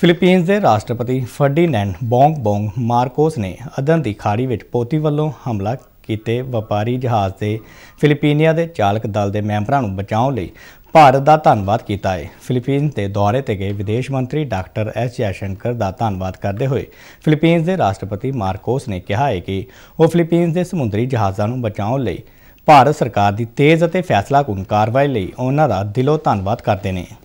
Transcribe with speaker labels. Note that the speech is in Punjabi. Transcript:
Speaker 1: ਫਿਲੀਪੀਨਸ ਦੇ ਰਾਸ਼ਟਰਪਤੀ ਫਰਡੀਨੈਂਡ ਬੋਂਗ ਬੋਂਗ ਮਾਰਕੋਸ ਨੇ ਅਦਨ ਦੀ ਖਾੜੀ ਵਿੱਚ ਪੋਤੀ ਵੱਲੋਂ ਹਮਲਾ ਕੀਤੇ ਵਪਾਰੀ ਜਹਾਜ਼ ਦੇ ਫਿਲੀਪੀਨੀਆ ਦੇ ਚਾਲਕ ਦਲ ਦੇ ਮੈਂਬਰਾਂ ਨੂੰ ਬਚਾਉਣ ਲਈ ਭਾਰਤ ਦਾ ਧੰਨਵਾਦ ਕੀਤਾ ਹੈ ਫਿਲੀਪੀਨਸ ਦੇ ਦੌਰੇ ਤੇ ਗਏ ਵਿਦੇਸ਼ ਮੰਤਰੀ ਡਾਕਟਰ ਐਸ ਜੈਸ਼ੰਕਰ ਦਾ ਧੰਨਵਾਦ ਕਰਦੇ ਹੋਏ ਫਿਲੀਪੀਨਸ ਦੇ ਰਾਸ਼ਟਰਪਤੀ ਮਾਰਕੋਸ ਨੇ ਕਿਹਾ ਹੈ ਕਿ ਉਹ ਫਿਲੀਪੀਨਸ ਦੇ ਸਮੁੰਦਰੀ ਜਹਾਜ਼ਾਂ ਨੂੰ ਬਚਾਉਣ ਲਈ ਭਾਰਤ ਸਰਕਾਰ ਦੀ ਤੇਜ਼ ਅਤੇ ਫੈਸਲਾਕੁਨ ਕਾਰਵਾਈ ਲਈ ਉਹਨਾਂ ਦਾ ਦਿਲੋਂ ਧੰਨਵਾਦ ਕਰਦੇ ਨੇ